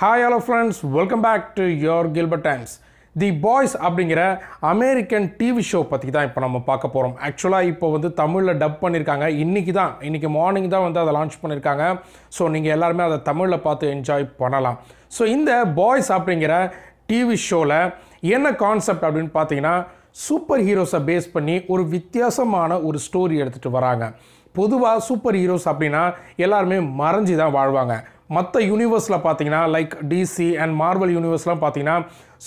hi hello friends welcome back to your Gilbert Times the boys அப்படிங்கிற American TV show பற்றி தான் இப்போ நம்ம பார்க்க போகிறோம் ஆக்சுவலாக இப்போ வந்து தமிழில் டப் பண்ணியிருக்காங்க இன்றைக்கி தான் இன்றைக்கி மார்னிங் தான் வந்து அதை லான்ச் பண்ணியிருக்காங்க ஸோ நீங்கள் எல்லாருமே அதை தமிழில் பார்த்து என்ஜாய் பண்ணலாம் ஸோ இந்த பாய்ஸ் அப்படிங்கிற டிவி ஷோவில் என்ன கான்செப்ட் அப்படின்னு பார்த்தீங்கன்னா சூப்பர் ஹீரோஸை பேஸ் பண்ணி ஒரு வித்தியாசமான ஒரு ஸ்டோரி எடுத்துகிட்டு வராங்க பொதுவாக சூப்பர் ஹீரோஸ் அப்படின்னா எல்லாருமே மறைஞ்சி தான் வாழ்வாங்க மற்ற யூனிவர்ஸில் பார்த்தீங்கன்னா லைக் டிசி அண்ட் மார்வல் யூனிவர்ஸ்லாம் பார்த்தீங்கன்னா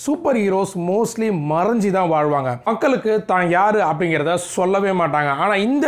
சூப்பர் ஹீரோஸ் மோஸ்ட்லி மறைஞ்சி தான் வாழ்வாங்க மக்களுக்கு தான் யார் அப்படிங்கிறத சொல்லவே மாட்டாங்க ஆனால் இந்த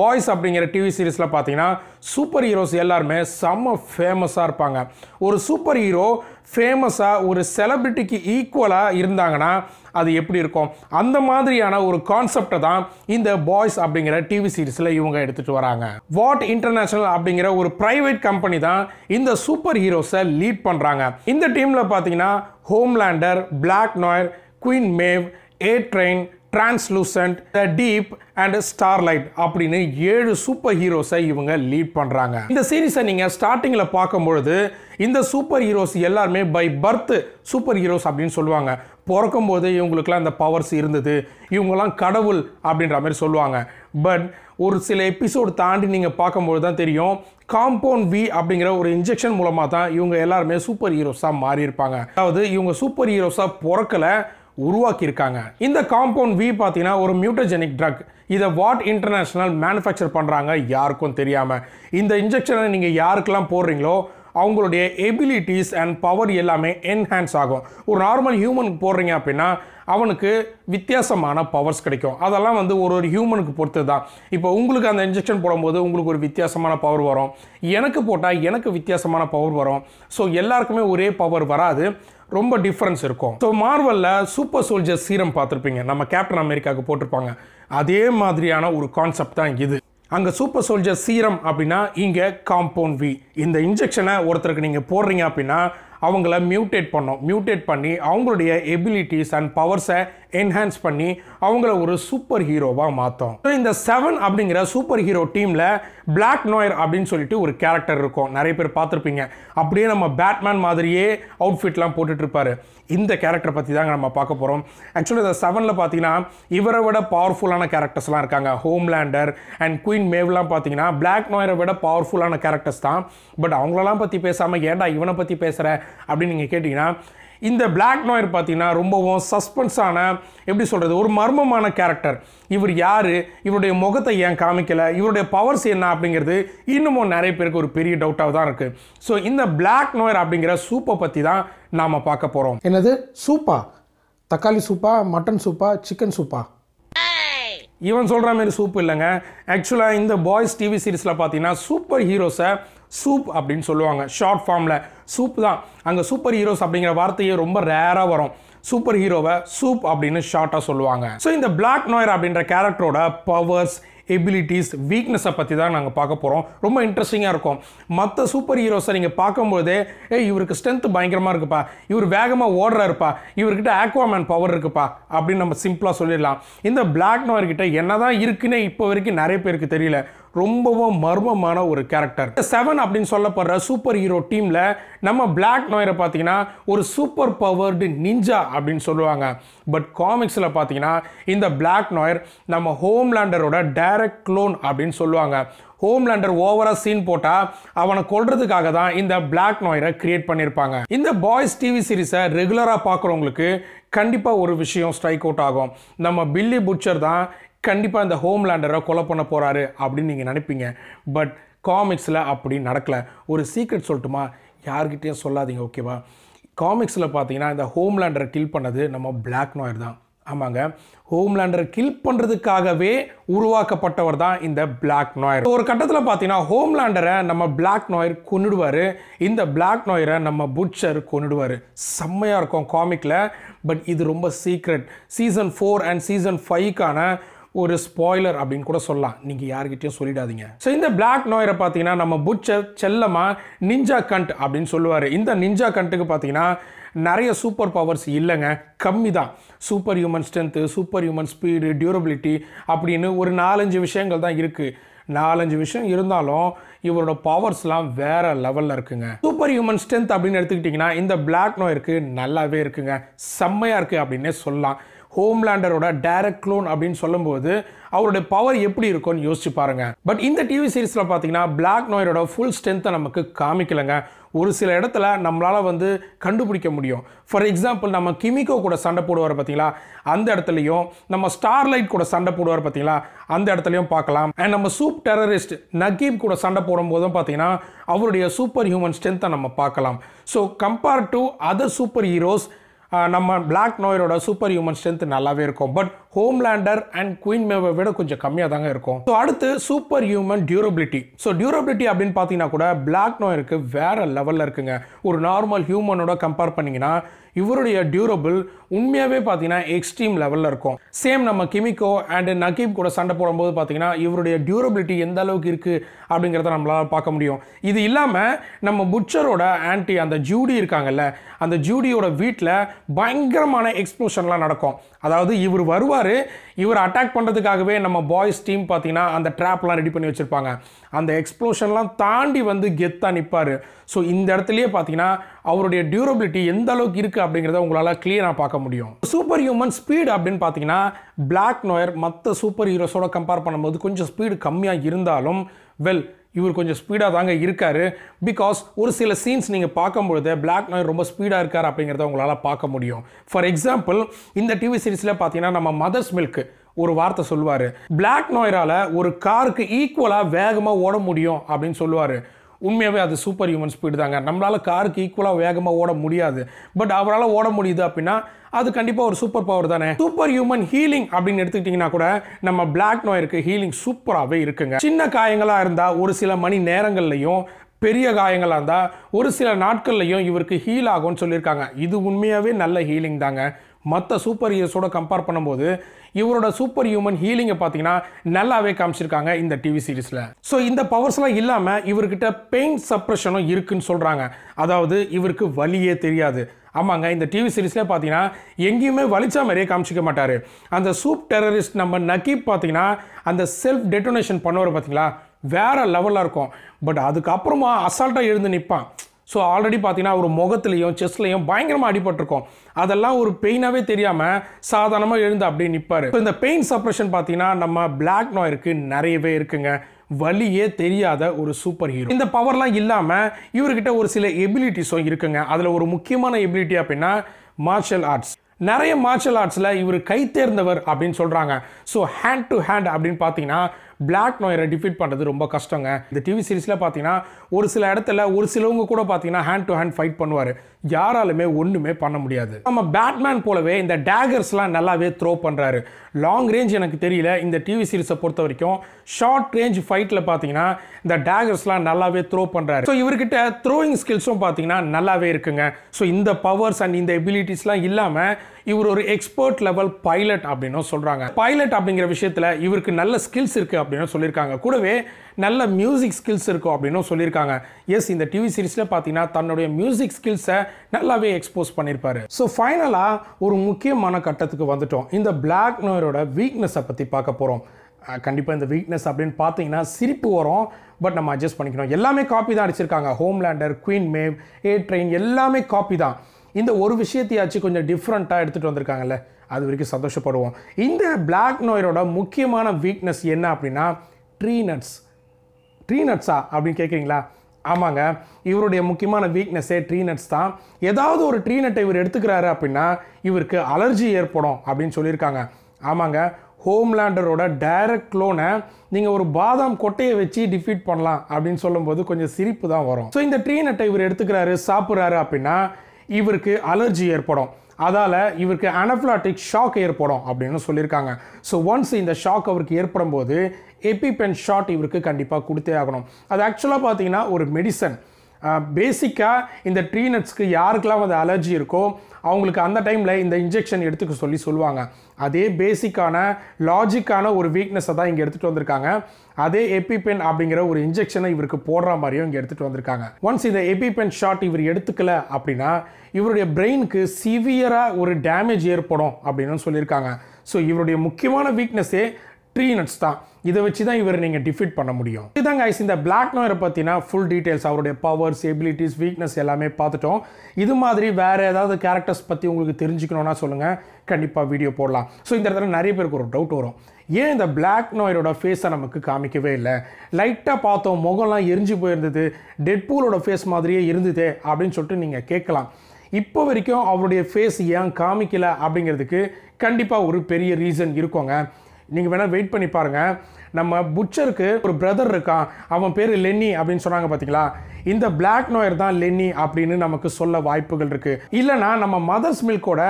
பாய்ஸ் அப்படிங்கிற டிவி சீரீஸில் பார்த்தீங்கன்னா சூப்பர் ஹீரோஸ் எல்லாருமே செம்ம ஃபேமஸாக இருப்பாங்க ஒரு சூப்பர் ஹீரோ ஃபேமஸாக ஒரு செலிபிரிட்டிக்கு ஈக்குவலாக இருந்தாங்கன்னா அது எப்படி இருக்கும் அந்த மாதிரியான ஒரு கான்செப்டை தான் இந்த பாய்ஸ் அப்படிங்கிற டிவி சீரீஸில் இவங்க எடுத்துகிட்டு வராங்க வாட் இன்டர்நேஷ்னல் அப்படிங்கிற ஒரு ப்ரைவேட் கம்பெனி தான் இந்த சூப்பர் ஹீரோஸை லீட் பண்ணுறாங்க இந்த டீமில் பார்த்தீங்கன்னா Homelander Black Noir Queen Maeve A Train Translucent the Deep and Starlight அப்படின்னு ஏழு சூப்பர் ஹீரோஸை இவங்க லீட் பண்ணுறாங்க இந்த சீரீஸை நீங்கள் ஸ்டார்டிங்கில் பார்க்கும்பொழுது இந்த சூப்பர் ஹீரோஸ் எல்லாருமே பை பர்த் சூப்பர் ஹீரோஸ் அப்படின்னு சொல்லுவாங்க பிறக்கும்போது இவங்களுக்குலாம் அந்த பவர்ஸ் இருந்தது இவங்கெல்லாம் கடவுள் அப்படின்ற மாதிரி சொல்லுவாங்க பட் ஒரு சில எபிசோடு தாண்டி நீங்கள் பார்க்கும்போது தான் தெரியும் காம்பவுண்ட் வி அப்படிங்கிற ஒரு இன்ஜெக்ஷன் மூலமாக தான் இவங்க எல்லாருமே சூப்பர் ஹீரோஸாக மாறியிருப்பாங்க அதாவது இவங்க சூப்பர் ஹீரோஸாக பிறக்கலை உருவாக்கியிருக்காங்க இந்த காம்பவுண்ட் வி பார்த்தீங்கன்னா ஒரு மியூட்டஜெனிக் ட்ரக் இதை வாட் இன்டர்நேஷ்னல் மேனுஃபேக்சர் பண்ணுறாங்க யாருக்கும் தெரியாமல் இந்த இன்ஜெக்ஷனை நீங்கள் யாருக்கெல்லாம் போடுறீங்களோ அவங்களுடைய எபிலிட்டிஸ் அண்ட் பவர் எல்லாமே என்ஹான்ஸ் ஆகும் ஒரு நார்மல் ஹியூமனுக்கு போடுறீங்க அப்படின்னா அவனுக்கு வித்தியாசமான பவர்ஸ் கிடைக்கும் அதெல்லாம் வந்து ஒரு ஒரு ஹியூமனுக்கு பொறுத்து தான் இப்போ உங்களுக்கு அந்த இன்ஜெக்ஷன் போடும்போது உங்களுக்கு ஒரு வித்தியாசமான பவர் வரும் எனக்கு போட்டால் எனக்கு வித்தியாசமான பவர் வரும் ஸோ எல்லாருக்குமே ஒரே பவர் வராது ரொம்ப டிஃப்ரென்ஸ் இருக்கும் ஸோ மார்வலில் சூப்பர் சோல்ஜர் சீரம் பார்த்துருப்பீங்க நம்ம கேப்டன் அமெரிக்காவுக்கு போட்டிருப்பாங்க அதே மாதிரியான ஒரு கான்செப்ட் தான் இது அங்கே சூப்பர் சோல்ஜர் சீரம் அப்படின்னா இங்கே காம்பவுண்ட் வி இந்த இன்ஜெக்ஷனை ஒருத்தருக்கு நீங்கள் போடுறீங்க அப்படின்னா அவங்கள மியூட்டேட் பண்ணோம் மியூட்டேட் பண்ணி அவங்களுடைய எபிலிட்டிஸ் அண்ட் பவர்ஸை என்ஹான்ஸ் பண்ணி அவங்கள ஒரு சூப்பர் ஹீரோவாக மாற்றும் இந்த செவன் அப்படிங்கிற சூப்பர் ஹீரோ டீமில் பிளாக் நோயர் அப்படின்னு சொல்லிட்டு ஒரு கேரக்டர் இருக்கும் நிறைய பேர் பார்த்துருப்பீங்க அப்படியே நம்ம பேட்மேன் மாதிரியே அவுட்ஃபிட்லாம் போட்டுட்ருப்பாரு இந்த கேரக்டர் பற்றி தாங்க நம்ம பார்க்க போகிறோம் ஆக்சுவலி இந்த செவனில் பார்த்தீங்கன்னா இவரை விட பவர்ஃபுல்லான கேரக்டர்ஸ்லாம் இருக்காங்க ஹோம்லேண்டர் அண்ட் குயின் மேவ்லாம் பார்த்தீங்கன்னா பிளாக் நோயரை விட பவர்ஃபுல்லான கேரக்டர்ஸ் தான் பட் அவங்களெல்லாம் பற்றி பேசாமல் ஏன்டா இவனை பற்றி பேசுகிற அப்படின்னு நீங்கள் கேட்டிங்கன்னா இந்த பிளாக் நாயர் பார்த்தீங்கன்னா ரொம்பவும் சஸ்பென்ஸான எப்படி சொல்கிறது ஒரு மர்மமான கேரக்டர் இவர் யார் இவருடைய முகத்தை ஏன் காமிக்கலை இவருடைய பவர்ஸ் என்ன அப்படிங்கிறது இன்னமும் நிறைய பேருக்கு ஒரு பெரிய டவுட்டாக தான் இருக்குது ஸோ இந்த பிளாக் நோயர் அப்படிங்கிற சூப்பை பற்றி தான் நாம் பார்க்க போகிறோம் என்னது சூப்பா தக்காளி சூப்பா மட்டன் சூப்பா சிக்கன் சூப்பா இவன் சொல்கிற மாதிரி சூப் இல்லைங்க ஆக்சுவலாக இந்த பாய்ஸ் டிவி சீரீஸில் பார்த்தீங்கன்னா சூப்பர் ஹீரோஸை சூப் அப்படின்னு சொல்லுவாங்க ஷார்ட் ஃபார்மில் சூப் தான் அங்கே சூப்பர் ஹீரோஸ் அப்படிங்கிற வார்த்தையே ரொம்ப ரேராக வரும் சூப்பர் ஹீரோவை சூப் அப்படின்னு ஷார்ட்டாக சொல்லுவாங்க ஸோ இந்த பிளாக் நோயர் அப்படின்ற கேரக்டரோட பவர்ஸ் எபிலிட்டிஸ் வீக்னஸை பற்றி தான் நாங்கள் பார்க்க போகிறோம் ரொம்ப இன்ட்ரெஸ்டிங்காக இருக்கும் மற்ற சூப்பர் ஹீரோஸை நீங்கள் பார்க்கும்போதே ஏ இவருக்கு ஸ்ட்ரென்த் பயங்கரமாக இருக்குப்பா இவர் வேகமாக ஓடுறாருப்பா இவர்கிட்ட ஆக்வாமேன் பவர் இருக்குப்பா அப்படின்னு நம்ம சிம்பிளாக சொல்லிடலாம் இந்த பிளாக் நோயர்கிட்ட என்ன தான் இருக்குன்னே இப்போ வரைக்கும் நிறைய பேருக்கு தெரியல ரொம்பவும் மர்மமான ஒரு கேரக்டர் செவன் அப்படின்னு சொல்லப்படுற சூப்பர் ஹீரோ டீமில் நம்ம பிளாக் நோயரை பார்த்தீங்கன்னா ஒரு சூப்பர் பவர்டு நிஞ்சா அப்படின்னு சொல்லுவாங்க பட் காமிக்ஸில் பார்த்தீங்கன்னா இந்த பிளாக் நோயர் நம்ம ஹோம்லேண்டரோட டைரக்ட் க்ளோன் அப்படின்னு சொல்லுவாங்க ஹோம்லேண்டர் ஓவராக சீன் போட்டால் அவனை கொள்றதுக்காக தான் இந்த பிளாக் நோயரை கிரியேட் பண்ணியிருப்பாங்க இந்த பாய்ஸ் டிவி சீரீஸை ரெகுலராக பார்க்குறவங்களுக்கு கண்டிப்பாக ஒரு விஷயம் ஸ்ட்ரைக் அவுட் ஆகும் நம்ம பில்லி புட்சர் தான் கண்டிப்பாக இந்த ஹோம்லேண்டரை கொலை பண்ண போகிறாரு அப்படின்னு நீங்கள் நினைப்பீங்க பட் காமிக்ஸில் அப்படி நடக்கலை ஒரு சீக்ரெட் சொல்லட்டுமா யார்கிட்டேயும் சொல்லாதீங்க ஓகேவா காமிக்ஸில் பார்த்தீங்கன்னா இந்த ஹோம்லேண்டரை கில் பண்ணது நம்ம பிளாக் நோயர் தான் ஆமாங்க ஹோம்லேண்டரை கில் பண்ணுறதுக்காகவே உருவாக்கப்பட்டவர் தான் இந்த பிளாக் நோயர் ஒரு கட்டத்தில் பார்த்தீங்கன்னா ஹோம்லேண்டரை நம்ம பிளாக் நோயர் கொண்டுடுவார் இந்த பிளாக் நோயரை நம்ம புட்சர் கொண்டுடுவார் செம்மையாக இருக்கும் காமிக்கில் பட் இது ரொம்ப secret season four and season ஃபைவ்க்கான ஒரு ஸ்பாய்லர் அப்படின்னு கூட சொல்லலாம் நீங்கள் யார்கிட்டயும் சொல்லிடாதீங்க ஸோ இந்த பிளாக் நோயரை பார்த்தீங்கன்னா நம்ம புட்சர் செல்லமாக நிஞ்சா கண்ட் அப்படின்னு சொல்லுவார் இந்த நிஞ்சா கண்ட்டுக்கு பார்த்தீங்கன்னா நிறைய சூப்பர் பவர்ஸ் இல்லைங்க கம்மி தான் super human strength super human speed durability அப்படின்னு ஒரு நாலஞ்சு விஷயங்கள் தான் இருக்குது நாலஞ்சு விஷயம் இருந்தாலும் இவரோட பவர்ஸ்லாம் வேற லெவலில் இருக்குங்க சூப்பர் ஹியூமன் ஸ்ட்ரென்த் அப்படின்னு எடுத்துக்கிட்டிங்கன்னா இந்த பிளாக் இருக்குது நல்லாவே இருக்குங்க செம்மையாக இருக்குது அப்படின்னே சொல்லலாம் ஹோம்லேண்டரோட டேரக்ட் க்ளோன் அப்படின்னு சொல்லும்போது அவருடைய பவர் எப்படி இருக்கும்னு யோசிச்சு பாருங்க பட் இந்த டிவி சீரீஸில் பார்த்தீங்கன்னா பிளாக் நோயரோட ஃபுல் ஸ்ட்ரென்த்தை நமக்கு காமிக்கலைங்க ஒரு சில இடத்துல நம்மளால் வந்து கண்டுபிடிக்க முடியும் ஃபார் எக்ஸாம்பிள் நம்ம கிமிக்கோ கூட சண்டை போடுவார் பார்த்தீங்களா அந்த இடத்துலையும் நம்ம ஸ்டார்லைட் கூட சண்டை போடுவார் பார்த்தீங்களா அந்த இடத்துலையும் பார்க்கலாம் அண்ட் நம்ம சூப் டெரரிஸ்ட் நகீப் கூட சண்டை போடும் போதும் பார்த்தீங்கன்னா அவருடைய சூப்பர் ஹியூமன் ஸ்ட்ரென்த்தை நம்ம பார்க்கலாம் so compared to other super heroes நம்ம பிளாக் நோயரோட சூப்பர் ஹியூமன் ஸ்ட்ரென்த் நல்லாவே இருக்கும் பட் ஹோம்லேண்டர் அண்ட் குயின் மேவை விட கொஞ்சம் கம்மியாக தாங்க இருக்கும் ஸோ அடுத்து super human durability so durability அப்படின்னு பார்த்தீங்கன்னா கூட பிளாக் நோய் வேற லெவலில் இருக்குங்க ஒரு நார்மல் ஹியூமனோட கம்பேர் பண்ணிங்கன்னா இவருடைய டியூரபிள் உண்மையாகவே பார்த்தீங்கன்னா எக்ஸ்ட்ரீம் லெவலில் இருக்கும் சேம் நம்ம கிமிக்கோ அண்டு நகீப் கூட சண்டை போடும்போது பார்த்தீங்கன்னா இவருடைய டியூரபிலிட்டி எந்த அளவுக்கு இருக்குது அப்படிங்கிறத நம்மளால் பார்க்க முடியும் இது இல்லாமல் நம்ம புட்சரோட ஆன்டி அந்த ஜூடி இருக்காங்கல்ல அந்த ஜூடியோட வீட்டில் பயங்கரமான எக்ஸ்ப்ளோஷன்லாம் நடக்கும் அதாவது இவர் வருவார் வராரு இவர் அட்டாக் பண்ணுறதுக்காகவே நம்ம பாய்ஸ் டீம் பார்த்தீங்கன்னா அந்த ட்ராப்லாம் ரெடி பண்ணி வச்சுருப்பாங்க அந்த எக்ஸ்ப்ளோஷன்லாம் தாண்டி வந்து கெத்தாக நிற்பார் ஸோ இந்த இடத்துலையே பார்த்தீங்கன்னா அவருடைய டியூரபிலிட்டி எந்த அளவுக்கு இருக்குது அப்படிங்கிறத உங்களால் கிளியராக பார்க்க முடியும் சூப்பர் ஹியூமன் ஸ்பீடு அப்படின்னு பார்த்தீங்கன்னா பிளாக் நோயர் மற்ற சூப்பர் ஹீரோஸோட கம்பேர் பண்ணும்போது கொஞ்சம் ஸ்பீடு கம்மியாக இருந்தாலும் வெல் இவர் கொஞ்சம் ஸ்பீடாக தாங்க இருக்கார் பிகாஸ் ஒரு சில சீன்ஸ் நீங்கள் பார்க்கும் பொழுது பிளாக் நாயர் ரொம்ப ஸ்பீடாக இருக்கார் அப்படிங்கிறத உங்களால் பார்க்க முடியும் ஃபார் எக்ஸாம்பிள் இந்த டிவி சீரிஸில் பார்த்தீங்கன்னா நம்ம மதர்ஸ் மில்க் ஒரு வார்த்தை சொல்லுவார் பிளாக் நாயரால் ஒரு காருக்கு ஈக்குவலாக வேகமாக ஓட முடியும் அப்படின்னு சொல்லுவார் உண்மையாகவே அது சூப்பர் ஹியூமன் ஸ்பீடு தாங்க நம்மளால் காருக்கு ஈக்குவலாக வேகமாக ஓட முடியாது பட் அவரால் ஓட முடியுது அப்படின்னா அது கண்டிப்பாக ஒரு சூப்பர் பவர் தானே சூப்பர் ஹியூமன் ஹீலிங் அப்படின்னு எடுத்துக்கிட்டிங்கன்னா கூட நம்ம பிளாக் நோயருக்கு ஹீலிங் சூப்பராகவே இருக்குங்க சின்ன காயங்களாக இருந்தால் ஒரு சில மணி நேரங்கள்லையும் பெரிய காயங்களாக இருந்தால் ஒரு சில நாட்கள்லையும் இவருக்கு ஹீல் ஆகும்னு சொல்லியிருக்காங்க இது உண்மையாகவே நல்ல ஹீலிங் தாங்க மற்ற சூப்பர் ஹீரோஸோட கம்பேர் பண்ணும்போது இவரோட சூப்பர் ஹியூமன் ஹீலிங்கை பார்த்தீங்கன்னா நல்லாவே காமிச்சிருக்காங்க இந்த டிவி சீரீஸில் ஸோ இந்த பவர்ஸ்லாம் இல்லாமல் இவர்கிட்ட பெயின் சப்ரஷனும் இருக்குன்னு சொல்கிறாங்க அதாவது இவருக்கு வழியே தெரியாது ஆமாங்க இந்த டிவி சீரீஸ்லேயே பார்த்தீங்கன்னா எங்கேயுமே வலிச்சா மாதிரியே காமிச்சிக்க மாட்டார் அந்த சூப் டெரரிஸ்ட் நம்ம நக்கீப் பார்த்தீங்கன்னா அந்த செல்ஃப் டெட்டோனேஷன் பண்ணுவார் பார்த்தீங்களா வேறு லெவலில் இருக்கும் பட் அதுக்கப்புறமா அசால்ட்டாக எழுந்து நிற்பான் ஸோ ஆல்ரெடி பார்த்தீங்கன்னா அவர் முகத்துலேயும் செஸ்ட்லேயும் பயங்கரமாக அடிபட்டிருக்கும் அதெல்லாம் ஒரு பெயினாகவே தெரியாமல் சாதாரணமாக எழுந்து அப்படியே நிற்பார் இப்போ இந்த பெயின் சப்ரேஷன் பார்த்தீங்கன்னா நம்ம பிளாக் நோய்க்கு நிறையவே இருக்குங்க வழியே தெரியாத ஒரு சூப்பர் ஹீரோ இந்த பவர்லாம் இல்லாமல் இவர்கிட்ட ஒரு சில எபிலிட்டிஸும் இருக்குங்க அதில் ஒரு முக்கியமான எபிலிட்டி அப்படின்னா மார்ஷல் ஆர்ட்ஸ் நிறைய மார்ஷல் ஆர்ட்ஸில் இவர் கைத்தேர்ந்தவர் அப்படின்னு சொல்கிறாங்க ஸோ ஹேண்ட் டு ஹேண்ட் அப்படின்னு பார்த்தீங்கன்னா பிளாக் நோயரை டிஃபீட் பண்ணுறது ரொம்ப கஷ்டங்க இந்த டிவி சீரீஸில் பார்த்தீங்கன்னா ஒரு சில இடத்துல ஒரு சிலவங்க கூட பார்த்தீங்கன்னா ஹேண்ட் டு ஹேண்ட் ஃபைட் பண்ணுவார் யாராலுமே ஒன்றுமே பண்ண முடியாது நம்ம பேட்மேன் போலவே இந்த டேகர்ஸ்லாம் நல்லாவே த்ரோ பண்ணுறாரு லாங் ரேஞ்ச் எனக்கு தெரியல இந்த டிவி சீரிஸை பொறுத்த வரைக்கும் ஷார்ட் ரேஞ்ச் ஃபைட்டில் பார்த்தீங்கன்னா இந்த டேகர்ஸ்லாம் நல்லாவே த்ரோ பண்ணுறாரு ஸோ இவர்கிட்ட த்ரோயிங் ஸ்கில்ஸும் பார்த்தீங்கன்னா நல்லாவே இருக்குங்க ஸோ இந்த பவர்ஸ் அண்ட் இந்த எபிலிட்டிஸ்லாம் இல்லாமல் இவர் ஒரு எக்ஸ்பர்ட் லெவல் பைலட் அப்படின்னும் சொல்கிறாங்க பைலட் அப்படிங்கிற விஷயத்தில் இவருக்கு நல்ல ஸ்கில்ஸ் இருக்குது அப்படின்னு சொல்லியிருக்காங்க கூடவே நல்ல மியூசிக் ஸ்கில்ஸ் இருக்கும் அப்படின்னும் சொல்லியிருக்காங்க எஸ் இந்த டிவி சீரிஸில் பார்த்தீங்கன்னா தன்னுடைய மியூசிக் ஸ்கில்ஸை நல்லாவே எக்ஸ்போஸ் பண்ணியிருப்பாரு ஸோ ஃபைனலாக ஒரு முக்கியமான கட்டத்துக்கு வந்துட்டோம் இந்த பிளாக் நோயரோட வீக்னஸை பற்றி பார்க்க போகிறோம் கண்டிப்பாக இந்த வீக்னஸ் அப்படின்னு பார்த்தீங்கன்னா சிரிப்பு வரும் பட் நம்ம அட்ஜஸ்ட் பண்ணிக்கணும் எல்லாமே காப்பி தான் அடிச்சிருக்காங்க Homelander Queen Maeve A Train எல்லாமே காப்பி தான் இந்த ஒரு விஷயத்தையாச்சும் கொஞ்சம் டிஃப்ரெண்ட்டாக எடுத்துகிட்டு வந்திருக்காங்கல்ல அது வரைக்கும் சந்தோஷப்படுவோம் இந்த பிளாக் நோயரோட முக்கியமான வீக்னஸ் என்ன அப்படின்னா ட்ரீ நட்ஸ் ட்ரீ நட்ஸா அப்படின்னு கேட்குறீங்களா ஆமாங்க இவருடைய முக்கியமான வீக்னஸே ட்ரீ நட்ஸ் தான் ஏதாவது ஒரு ட்ரீ நட்டை இவர் எடுத்துக்கிறாரு அப்படின்னா இவருக்கு அலர்ஜி ஏற்படும் அப்படின்னு சொல்லியிருக்காங்க ஆமாங்க ஹோம்லேண்டரோட டைரக்ட் லோனை நீங்கள் ஒரு பாதாம் கொட்டையை வச்சு டிஃபீட் பண்ணலாம் அப்படின்னு சொல்லும்போது கொஞ்சம் சிரிப்பு தான் வரும் ஸோ இந்த ட்ரீ நட்டை இவர் எடுத்துக்கிறாரு சாப்பிட்றாரு அப்படின்னா இவருக்கு அலர்ஜி ஏற்படும் அதால் இவருக்கு அனஃப்ளாட்டிக் ஷாக் ஏற்படும் அப்படின்னு சொல்லியிருக்காங்க ஸோ ஒன்ஸ் இந்த ஷாக் அவருக்கு ஏற்படும் போது எபிபென் ஷாட் இவருக்கு கண்டிப்பாக கொடுத்தே ஆகணும் அது ஆக்சுவலாக பார்த்தீங்கன்னா ஒரு மெடிசன் பேசிக்காக இந்த ட்ரீ நட்ஸ்க்கு யாருக்கெல்லாம் வந்து அலர்ஜி இருக்கோ அவங்களுக்கு அந்த டைமில் இந்த இன்ஜெக்ஷன் எடுத்துக்க சொல்லி சொல்லுவாங்க அதே பேசிக்கான லாஜிக்கான ஒரு வீக்னஸை தான் இங்கே எடுத்துகிட்டு வந்திருக்காங்க அதே எபிபென் அப்படிங்கிற ஒரு இன்ஜெக்ஷனை இவருக்கு போடுற மாதிரியும் இங்கே எடுத்துகிட்டு வந்திருக்காங்க ஒன்ஸ் இந்த எபிபென் ஷாட் இவர் எடுத்துக்கல அப்படின்னா இவருடைய பிரெயினுக்கு சிவியராக ஒரு டேமேஜ் ஏற்படும் அப்படின்னு சொல்லியிருக்காங்க ஸோ இவருடைய முக்கியமான வீக்னஸே ட்ரீ நட்ஸ் தான் இதை வச்சு தான் இவர் நீங்கள் டிஃபிட் பண்ண முடியும் இதுதான் ஐஸ் இந்த பிளாக் நோயரை பார்த்தீங்கன்னா ஃபுல் டீட்டெயில்ஸ் அவருடைய பவர்ஸ் எபிலிட்டிஸ் வீக்னஸ் எல்லாமே பார்த்துட்டோம் இது மாதிரி வேறு ஏதாவது கேரக்டர்ஸ் பற்றி உங்களுக்கு தெரிஞ்சுக்கணுன்னா சொல்லுங்கள் கண்டிப்பாக வீடியோ போடலாம் ஸோ இந்த இடத்துல நிறைய பேருக்கு ஒரு டவுட் வரும் ஏன் இந்த பிளாக் நோயரோட ஃபேஸை நமக்கு காமிக்கவே இல்லை லைட்டாக பார்த்தோம் முகம்லாம் எரிஞ்சு போயிருந்தது டெட்பூலோட ஃபேஸ் மாதிரியே இருந்தது அப்படின்னு சொல்லிட்டு நீங்கள் கேட்கலாம் இப்போ வரைக்கும் அவருடைய ஃபேஸ் ஏன் காமிக்கலை அப்படிங்கிறதுக்கு கண்டிப்பாக ஒரு பெரிய ரீசன் இருக்கோங்க நீங்கள் வேணால் வெயிட் பண்ணி பாருங்கள் நம்ம புட்சருக்கு ஒரு பிரதர் இருக்கான் அவன் பேர் லென்னி அப்படின்னு சொன்னாங்க பார்த்தீங்களா இந்த பிளாக் நோயர் தான் லென்னி அப்படின்னு நமக்கு சொல்ல வாய்ப்புகள் இருக்குது இல்லைனா நம்ம மதர்ஸ் மில்கோட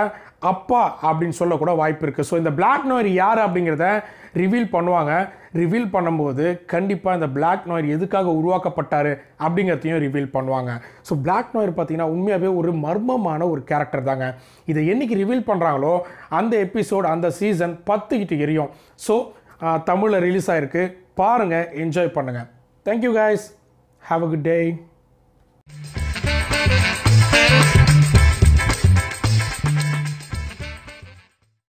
அப்பா அப்படின்னு சொல்லக்கூட வாய்ப்பு இருக்குது ஸோ இந்த பிளாக் நோயர் யார் அப்படிங்கிறத ரிவீல் பண்ணுவாங்க ரிவீல் பண்ணும்போது கண்டிப்பாக இந்த பிளாக் நோயர் எதுக்காக உருவாக்கப்பட்டார் அப்படிங்கிறதையும் ரிவீல் பண்ணுவாங்க ஸோ பிளாக் நோயர் பார்த்தீங்கன்னா உண்மையாகவே ஒரு மர்மமான ஒரு கேரக்டர் தாங்க இதை என்றைக்கு ரிவீல் பண்ணுறாங்களோ அந்த எபிசோட் அந்த சீசன் பத்துக்கிட்டு எரியும் ஸோ தமிழில் ரிலீஸ் ஆகிருக்கு பாருங்கள் என்ஜாய் பண்ணுங்கள் thank you guys have a good day